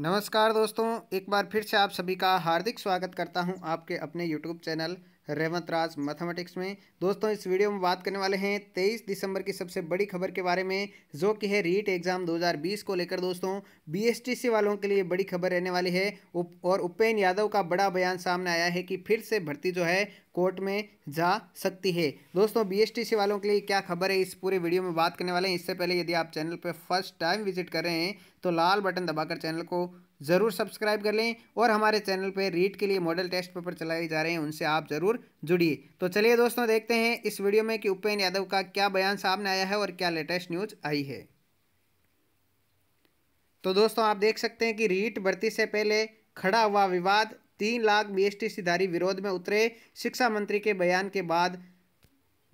नमस्कार दोस्तों एक बार फिर से आप सभी का हार्दिक स्वागत करता हूं आपके अपने YouTube channel Revanth Raj mathematics में दोस्तों इस वीडियो में बात करने वाले हैं 23 दिसंबर की सबसे बड़ी खबर के बारे में जो कि है रीट एग्ज़ाम 2020 को लेकर दोस्तों बीएसटीसी वालों के लिए बड़ी खबर रहने वाली है उप और उपेन यादव का बड़ा बयान सामने आया है कि फिर से भर्ती जो है कोर्ट में जा सकती है दोस्तों बीएसटीसी वालों के लिए क्या खबर है इस पूरे वीडियो में बात करने वाले हैं इससे पहले यदि आप चैनल पर फर्स्ट टाइम विजिट कर रहे हैं तो लाल बटन दबाकर चैनल को ज़रूर सब्सक्राइब कर लें और हमारे चैनल पर रीट के लिए मॉडल टेस्ट पेपर चलाए जा रहे हैं उनसे आप ज़रूर जुड़िए तो चलिए दोस्तों देखते हैं इस वीडियो में कि उपेन यादव का क्या बयान सामने आया है और क्या लेटेस्ट न्यूज़ आई है तो दोस्तों आप देख सकते हैं कि रीट भर्ती से पहले खड़ा हुआ विवाद तीन लाख बीएसटी सिधारी विरोध में उतरे शिक्षा मंत्री के बयान के बाद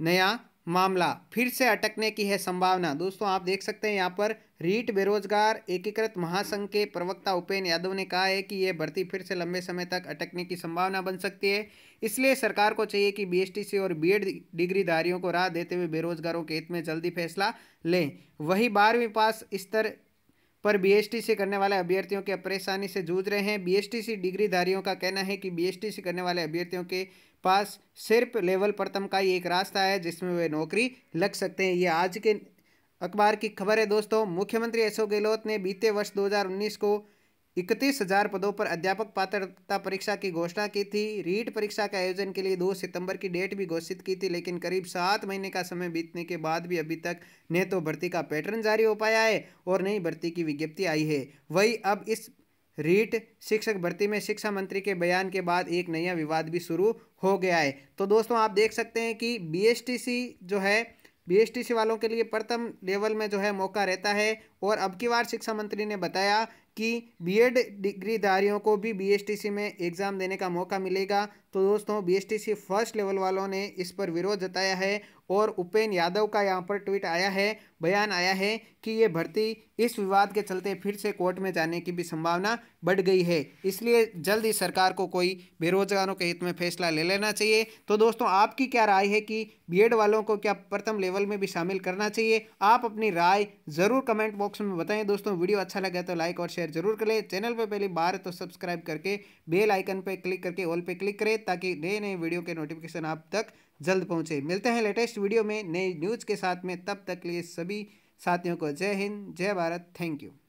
नया मामला फिर से अटकने की है संभावना दोस्तों आप देख सकते हैं यहाँ पर रीट बेरोजगार एकीकृत महासंघ के प्रवक्ता उपेन यादव ने कहा है कि यह भर्ती फिर से लंबे समय तक अटकने की संभावना बन सकती है इसलिए सरकार को चाहिए कि बीएसटीसी और बीएड डिग्रीधारियों को राह देते हुए बेरोजगारों के हित में जल्दी फैसला लें वही बारहवीं पास स्तर पर बीएसटीसी करने वाले अभ्यर्थियों के परेशानी से जूझ रहे हैं बीएसटीसी डिग्रीधारियों का कहना है कि बीएसटीसी करने वाले अभ्यर्थियों के पास सिर्फ लेवल प्रथम का ही एक रास्ता है जिसमें वे नौकरी लग सकते हैं ये आज के अखबार की खबर है दोस्तों मुख्यमंत्री अशोक गहलोत ने बीते वर्ष 2019 को इकतीस हजार पदों पर अध्यापक पात्रता परीक्षा की घोषणा की थी रीट परीक्षा के आयोजन के लिए दो सितंबर की डेट भी घोषित की थी लेकिन करीब सात महीने का समय बीतने के बाद भी अभी तक न तो भर्ती का पैटर्न जारी हो पाया है और नई भर्ती की विज्ञप्ति आई है वही अब इस रीट शिक्षक भर्ती में शिक्षा मंत्री के बयान के बाद एक नया विवाद भी शुरू हो गया है तो दोस्तों आप देख सकते हैं कि बी जो है बी वालों के लिए प्रथम लेवल में जो है मौका रहता है और अब की बार शिक्षा मंत्री ने बताया कि बीएड डिग्रीधारियों को भी बीएसटीसी में एग्ज़ाम देने का मौका मिलेगा तो दोस्तों बीएसटीसी फर्स्ट लेवल वालों ने इस पर विरोध जताया है और उपेन यादव का यहाँ पर ट्वीट आया है बयान आया है कि ये भर्ती इस विवाद के चलते फिर से कोर्ट में जाने की भी संभावना बढ़ गई है इसलिए जल्द ही सरकार को कोई बेरोजगारों के हित में फैसला ले लेना चाहिए तो दोस्तों आपकी क्या राय है कि बी वालों को क्या प्रथम लेवल में भी शामिल करना चाहिए आप अपनी राय ज़रूर कमेंट बॉक्स बॉक्स में बताएं दोस्तों वीडियो अच्छा लगा तो लाइक और शेयर जरूर करें चैनल पर पहली बार तो सब्सक्राइब करके बेल आइकन पर क्लिक करके ऑल पर क्लिक करें ताकि नए नए वीडियो के नोटिफिकेशन आप तक जल्द पहुँचे मिलते हैं लेटेस्ट वीडियो में नई न्यूज़ के साथ में तब तक लिए सभी साथियों को जय हिंद जय भारत थैंक यू